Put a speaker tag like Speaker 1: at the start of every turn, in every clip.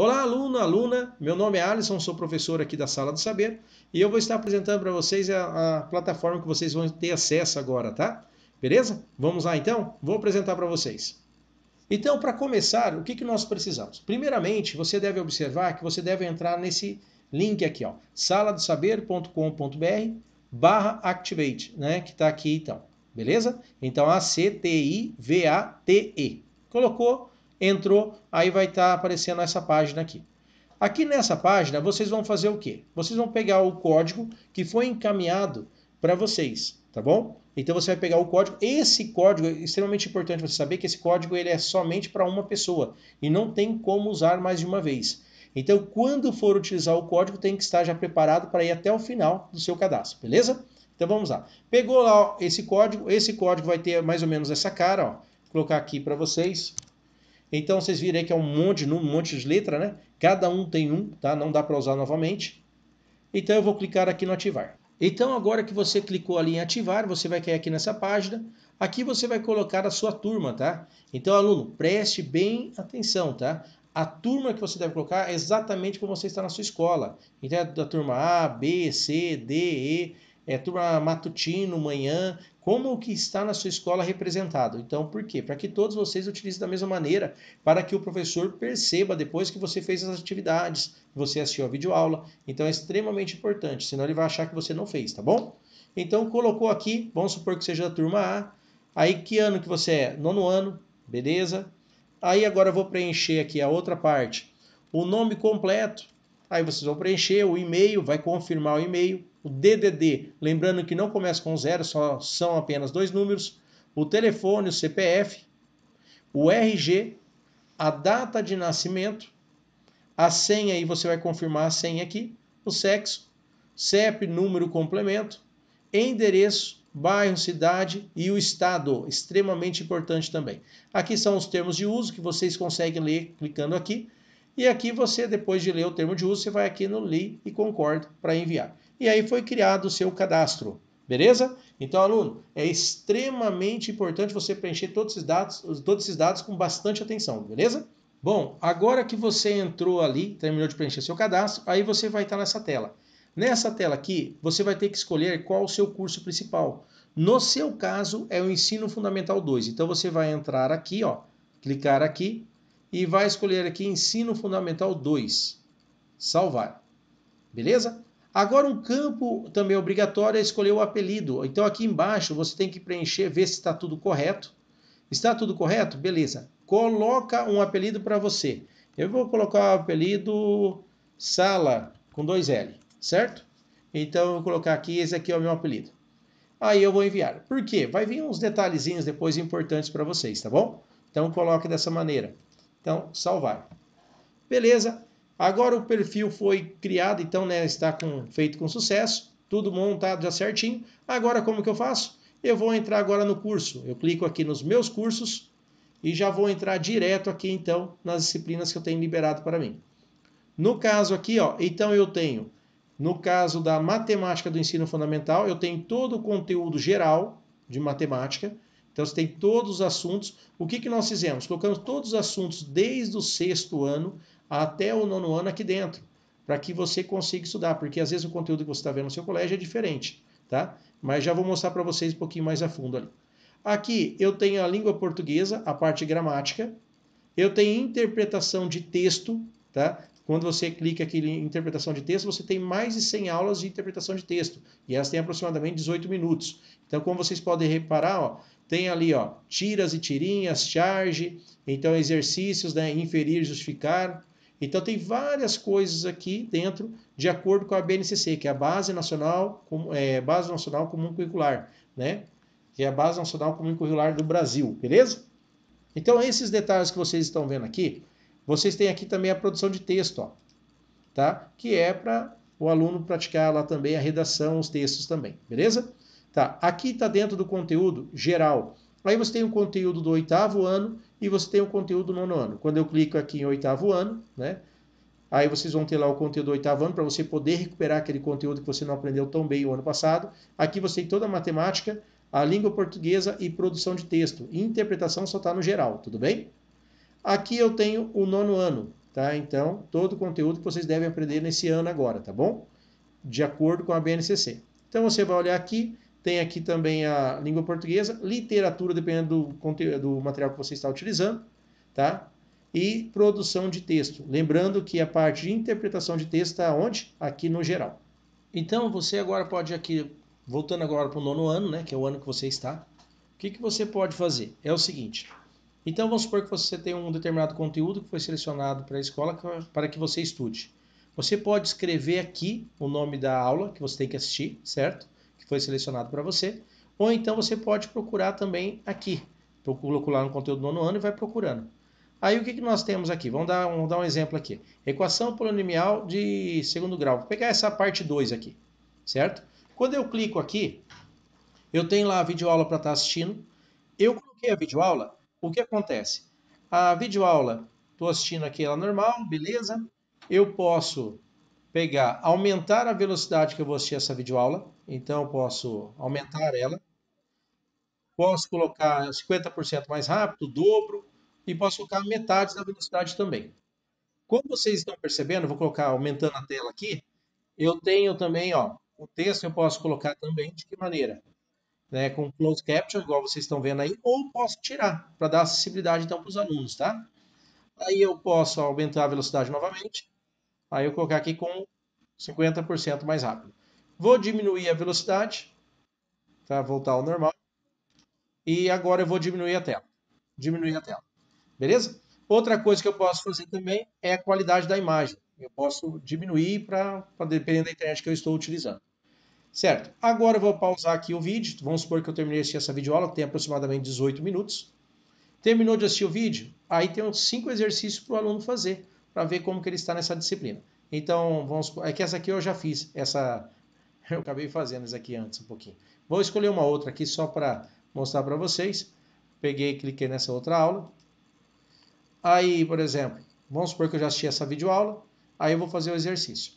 Speaker 1: Olá, aluno, aluna. Meu nome é Alisson, sou professor aqui da Sala do Saber e eu vou estar apresentando para vocês a, a, plataforma que vocês vão ter acesso agora, tá? Beleza? Vamos lá então? Vou apresentar para vocês. Então, para começar, o que, que nós precisamos? Primeiramente, você deve observar que você deve entrar nesse link aqui, ó, saladosaber.com.br barra Activate, né? Que está aqui então, beleza? Então, A-C-T-I-V-A-T-E. Colocou, entrou, aí vai estar tá aparecendo essa página aqui. Aqui nessa página, vocês vão fazer o quê? Vocês vão pegar o código que foi encaminhado para vocês, tá bom? Então você vai pegar o código. Esse código é extremamente importante você saber que esse código ele é somente para uma pessoa e não tem como usar mais de uma vez. Então, quando for utilizar o código, tem que estar já preparado para ir até o final do seu cadastro, beleza? Então vamos lá. Pegou lá ó, esse código, esse código vai ter mais ou menos essa cara, ó. Vou colocar aqui para vocês. Então vocês viram aí que é um monte de um monte de letra, né? Cada um tem um, tá? Não dá para usar novamente. Então eu vou clicar aqui no ativar. Então agora que você clicou ali em ativar, você vai cair aqui nessa página. Aqui você vai colocar a sua turma, tá? Então aluno, preste bem atenção, tá? A turma que você deve colocar é exatamente como você está na sua escola. Então é da turma A, B, C, D, E, é turma matutino, manhã, como o que está na sua escola representado. Então, por quê? Para que todos vocês utilizem da mesma maneira, para que o professor perceba depois que você fez as atividades, você assistiu a videoaula. Então, é extremamente importante, senão ele vai achar que você não fez, tá bom? Então, colocou aqui, vamos supor que seja da turma A. Aí, que ano que você é? Nono ano, beleza? Aí, agora eu vou preencher aqui a outra parte. O nome completo, Aí vocês vão preencher o e-mail, vai confirmar o e-mail, o DDD, lembrando que não começa com zero, só são apenas dois números, o telefone, o CPF, o RG, a data de nascimento, a senha, e você vai confirmar a senha aqui, o sexo, CEP, número, complemento, endereço, bairro, cidade e o estado, extremamente importante também. Aqui são os termos de uso que vocês conseguem ler clicando aqui. E aqui você, depois de ler o termo de uso, você vai aqui no Li e concordo para enviar e aí foi criado o seu cadastro. Beleza? Então, aluno, é extremamente importante você preencher todos esses dados, todos esses dados com bastante atenção, beleza? Bom, agora que você entrou ali, terminou de preencher seu cadastro, aí você vai estar nessa tela. Nessa tela aqui, você vai ter que escolher qual o seu curso principal. No seu caso, é o Ensino Fundamental 2. Então, você vai entrar aqui, ó, clicar aqui e vai escolher aqui Ensino Fundamental 2. Salvar. Beleza? Agora, um campo também obrigatório é escolher o apelido. Então, aqui embaixo, você tem que preencher, ver se está tudo correto. Está tudo correto? Beleza. Coloca um apelido para você. Eu vou colocar o apelido Sala, com dois L, certo? Então, eu vou colocar aqui, esse aqui é o meu apelido. Aí eu vou enviar. Por quê? Vai vir uns detalhezinhos depois importantes para vocês, tá bom? Então, coloque dessa maneira. Então, salvar. Beleza, Agora o perfil foi criado, então né, está com, feito com sucesso, tudo montado já certinho. Agora como que eu faço? Eu vou entrar agora no curso. Eu clico aqui nos meus cursos e já vou entrar direto aqui então nas disciplinas que eu tenho liberado para mim. No caso aqui, ó, então eu tenho, no caso da matemática do ensino fundamental, eu tenho todo o conteúdo geral de matemática. Então você tem todos os assuntos. O que, que nós fizemos? Colocamos todos os assuntos desde o sexto ano até o nono ano aqui dentro, para que você consiga estudar, porque às vezes o conteúdo que você está vendo no seu colégio é diferente, tá? Mas já vou mostrar para vocês um pouquinho mais a fundo ali. Aqui eu tenho a língua portuguesa, a parte gramática, eu tenho interpretação de texto, tá? Quando você clica aqui em interpretação de texto, você tem mais de 100 aulas de interpretação de texto, e elas têm aproximadamente 18 minutos. Então, como vocês podem reparar, ó, tem ali ó, tiras e tirinhas, charge, então exercícios, né, inferir, justificar, então tem várias coisas aqui dentro de acordo com a BNCC, que é a Base Nacional, é, Base Nacional Comum Curricular, né? Que é a Base Nacional Comum Curricular do Brasil, beleza? Então esses detalhes que vocês estão vendo aqui, vocês têm aqui também a produção de texto, ó, tá? Que é para o aluno praticar lá também a redação, os textos também, beleza? Tá, aqui está dentro do conteúdo geral Aí você tem o conteúdo do oitavo ano e você tem o conteúdo do nono ano. Quando eu clico aqui em oitavo ano, né? Aí vocês vão ter lá o conteúdo do oitavo ano para você poder recuperar aquele conteúdo que você não aprendeu tão bem o ano passado. Aqui você tem toda a matemática, a língua portuguesa e produção de texto. interpretação só está no geral, tudo bem? Aqui eu tenho o nono ano, tá? Então, todo o conteúdo que vocês devem aprender nesse ano agora, tá bom? De acordo com a BNCC. Então, você vai olhar aqui, tem aqui também a língua portuguesa, literatura, dependendo do, conteúdo, do material que você está utilizando, tá? E produção de texto. Lembrando que a parte de interpretação de texto está onde? Aqui no geral. Então, você agora pode aqui, voltando agora para o nono ano, né? Que é o ano que você está. O que, que você pode fazer? É o seguinte. Então, vamos supor que você tem um determinado conteúdo que foi selecionado para a escola para que você estude. Você pode escrever aqui o nome da aula que você tem que assistir, certo? que foi selecionado para você, ou então você pode procurar também aqui. Eu lá no conteúdo do nono ano e vai procurando. Aí o que, que nós temos aqui? Vamos dar, vamos dar um exemplo aqui. Equação polinomial de segundo grau. Vou pegar essa parte 2 aqui, certo? Quando eu clico aqui, eu tenho lá a videoaula para estar tá assistindo. Eu coloquei a videoaula, o que acontece? A videoaula, estou assistindo aqui ela normal, beleza? Eu posso pegar, aumentar a velocidade que eu vou assistir essa videoaula. Então, eu posso aumentar ela. Posso colocar 50% mais rápido, dobro. E posso colocar metade da velocidade também. Como vocês estão percebendo, vou colocar aumentando a tela aqui. Eu tenho também, ó, o texto eu posso colocar também de que maneira? Né, com closed caption, igual vocês estão vendo aí, ou posso tirar, para dar acessibilidade então para os alunos, tá? Aí eu posso aumentar a velocidade novamente Aí eu colocar aqui com 50% mais rápido. Vou diminuir a velocidade, para tá? voltar ao normal. E agora eu vou diminuir a tela. Diminuir a tela. Beleza? Outra coisa que eu posso fazer também é a qualidade da imagem. Eu posso diminuir para dependendo da internet que eu estou utilizando. Certo? Agora eu vou pausar aqui o vídeo. Vamos supor que eu terminei de essa videoaula, que tem aproximadamente 18 minutos. Terminou de assistir o vídeo? Aí tem uns 5 exercícios para o aluno fazer para ver como que ele está nessa disciplina. Então, vamos, é que essa aqui eu já fiz, essa eu acabei fazendo essa aqui antes um pouquinho. Vou escolher uma outra aqui só para mostrar para vocês. Peguei e cliquei nessa outra aula. Aí, por exemplo, vamos supor que eu já assisti essa videoaula, aí eu vou fazer o exercício.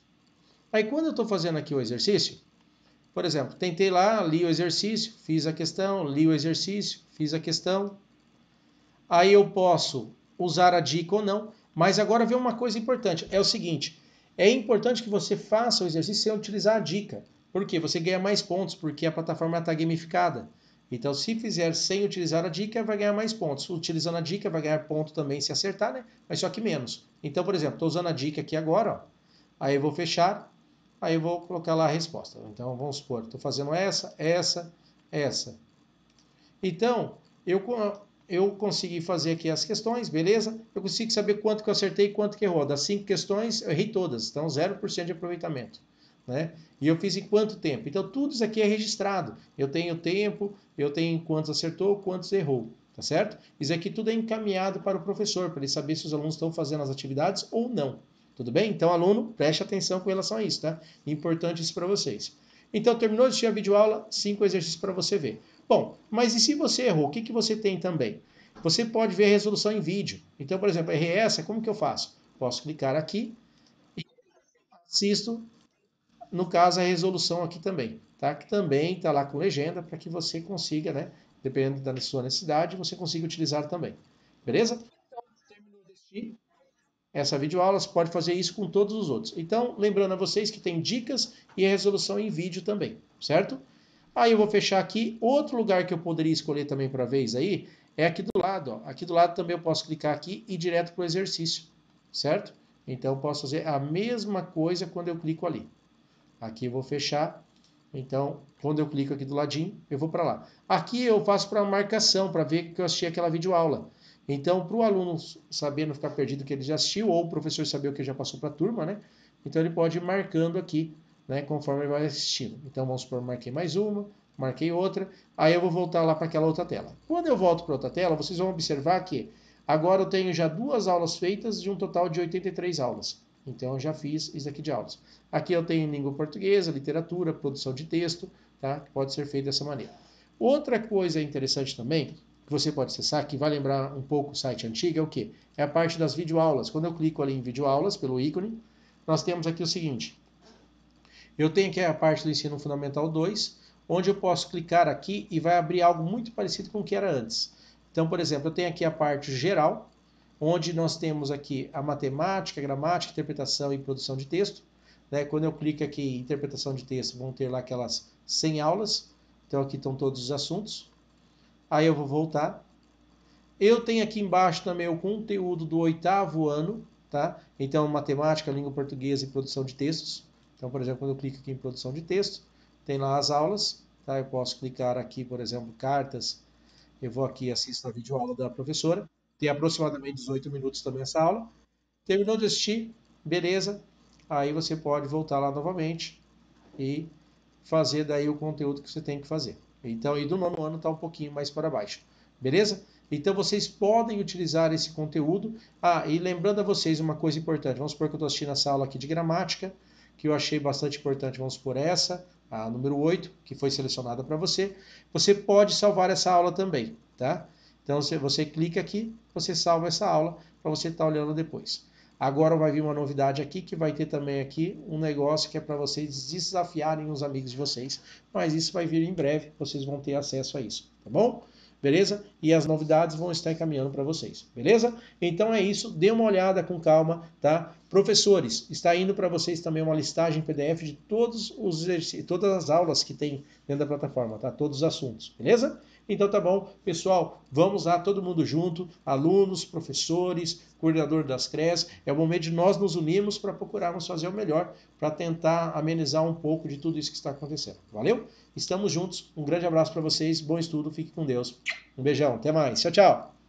Speaker 1: Aí quando eu estou fazendo aqui o exercício, por exemplo, tentei lá, li o exercício, fiz a questão, li o exercício, fiz a questão. Aí eu posso usar a dica ou não. Mas agora vem uma coisa importante: é o seguinte. É importante que você faça o exercício sem utilizar a dica. Por quê? Você ganha mais pontos, porque a plataforma está gamificada. Então, se fizer sem utilizar a dica, vai ganhar mais pontos. Utilizando a dica, vai ganhar ponto também se acertar, né? Mas só que menos. Então, por exemplo, estou usando a dica aqui agora, ó. Aí eu vou fechar, aí eu vou colocar lá a resposta. Então, vamos supor, estou fazendo essa, essa, essa. Então, eu eu consegui fazer aqui as questões, beleza? Eu consigo saber quanto que eu acertei e quanto que errou. Das cinco questões, eu errei todas, então 0% de aproveitamento. Né? E eu fiz em quanto tempo? Então tudo isso aqui é registrado. Eu tenho tempo, eu tenho quantos acertou, quantos errou, tá certo? Isso aqui tudo é encaminhado para o professor, para ele saber se os alunos estão fazendo as atividades ou não. Tudo bem? Então, aluno, preste atenção com relação a isso, tá? Importante isso para vocês. Então, terminou de assistir a videoaula, cinco exercícios para você ver. Bom, mas e se você errou, o que, que você tem também? Você pode ver a resolução em vídeo. Então, por exemplo, errei essa, como que eu faço? Posso clicar aqui e assisto, no caso, a resolução aqui também, tá? Que também está lá com legenda para que você consiga, né? Dependendo da sua necessidade, você consiga utilizar também. Beleza? Então, terminou de assistir essa videoaula, você pode fazer isso com todos os outros. Então, lembrando a vocês que tem dicas e a resolução em vídeo também, certo? Aí eu vou fechar aqui. Outro lugar que eu poderia escolher também para vez aí é aqui do lado. Ó. Aqui do lado também eu posso clicar aqui e ir direto para o exercício, certo? Então eu posso fazer a mesma coisa quando eu clico ali. Aqui eu vou fechar. Então, quando eu clico aqui do ladinho, eu vou para lá. Aqui eu faço para marcação, para ver que eu assisti aquela videoaula. Então, para o aluno saber, não ficar perdido que ele já assistiu, ou o professor saber o que já passou para a turma, né? Então ele pode ir marcando aqui né, conforme vai assistindo. Então vamos supor, marquei mais uma, marquei outra, aí eu vou voltar lá para aquela outra tela. Quando eu volto para outra tela, vocês vão observar que agora eu tenho já duas aulas feitas de um total de 83 aulas. Então eu já fiz isso aqui de aulas. Aqui eu tenho língua portuguesa, literatura, produção de texto, tá? Pode ser feito dessa maneira. Outra coisa interessante também que você pode acessar, que vai lembrar um pouco o site antigo, é o que? É a parte das videoaulas. Quando eu clico ali em videoaulas, pelo ícone, nós temos aqui o seguinte. Eu tenho aqui a parte do ensino fundamental 2, onde eu posso clicar aqui e vai abrir algo muito parecido com o que era antes. Então, por exemplo, eu tenho aqui a parte geral, onde nós temos aqui a matemática, a gramática, interpretação e produção de texto. Né? Quando eu clico aqui em interpretação de texto, vão ter lá aquelas 100 aulas. Então aqui estão todos os assuntos. Aí eu vou voltar. Eu tenho aqui embaixo também o conteúdo do oitavo ano, tá? Então matemática, língua portuguesa e produção de textos. Então, por exemplo, quando eu clico aqui em produção de texto, tem lá as aulas, tá? Eu posso clicar aqui, por exemplo, cartas. Eu vou aqui assisto a videoaula da professora. Tem aproximadamente 18 minutos também essa aula. Terminou de assistir, beleza. Aí você pode voltar lá novamente e fazer daí o conteúdo que você tem que fazer. Então, e do nono ano está um pouquinho mais para baixo, beleza? Então, vocês podem utilizar esse conteúdo. Ah, e lembrando a vocês uma coisa importante. Vamos supor que eu estou assistindo essa aula aqui de gramática que eu achei bastante importante, vamos por essa, a número 8, que foi selecionada para você. Você pode salvar essa aula também, tá? Então você, você clica aqui, você salva essa aula para você estar tá olhando depois. Agora vai vir uma novidade aqui que vai ter também aqui um negócio que é para vocês desafiarem os amigos de vocês, mas isso vai vir em breve, vocês vão ter acesso a isso, tá bom? beleza? E as novidades vão estar encaminhando para vocês, beleza? Então é isso, dê uma olhada com calma, tá? Professores, está indo para vocês também uma listagem PDF de todos os todas as aulas que tem dentro da plataforma, tá? Todos os assuntos, beleza? Então tá bom, pessoal, vamos lá, todo mundo junto, alunos, professores, coordenador das creches é o momento de nós nos unirmos para procurarmos fazer o melhor, para tentar amenizar um pouco de tudo isso que está acontecendo. Valeu? Estamos juntos, um grande abraço para vocês, bom estudo, fique com Deus. Um beijão, até mais, tchau, tchau!